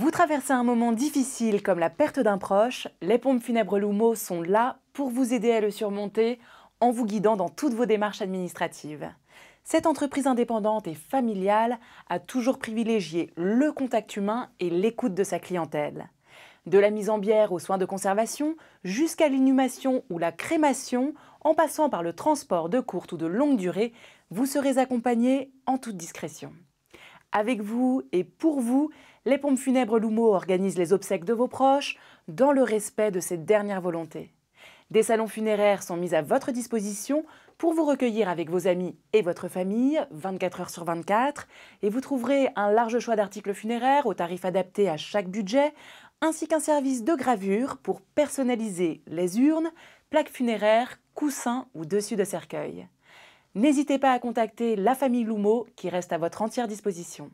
Vous traversez un moment difficile comme la perte d'un proche, les pompes funèbres Lumo sont là pour vous aider à le surmonter en vous guidant dans toutes vos démarches administratives. Cette entreprise indépendante et familiale a toujours privilégié le contact humain et l'écoute de sa clientèle. De la mise en bière aux soins de conservation jusqu'à l'inhumation ou la crémation, en passant par le transport de courte ou de longue durée, vous serez accompagné en toute discrétion. Avec vous et pour vous, les pompes funèbres Lumo organisent les obsèques de vos proches dans le respect de cette dernières volonté. Des salons funéraires sont mis à votre disposition pour vous recueillir avec vos amis et votre famille 24 heures sur 24 et vous trouverez un large choix d'articles funéraires aux tarifs adaptés à chaque budget ainsi qu'un service de gravure pour personnaliser les urnes, plaques funéraires, coussins ou dessus de cercueil. N'hésitez pas à contacter la famille lhoumeau qui reste à votre entière disposition.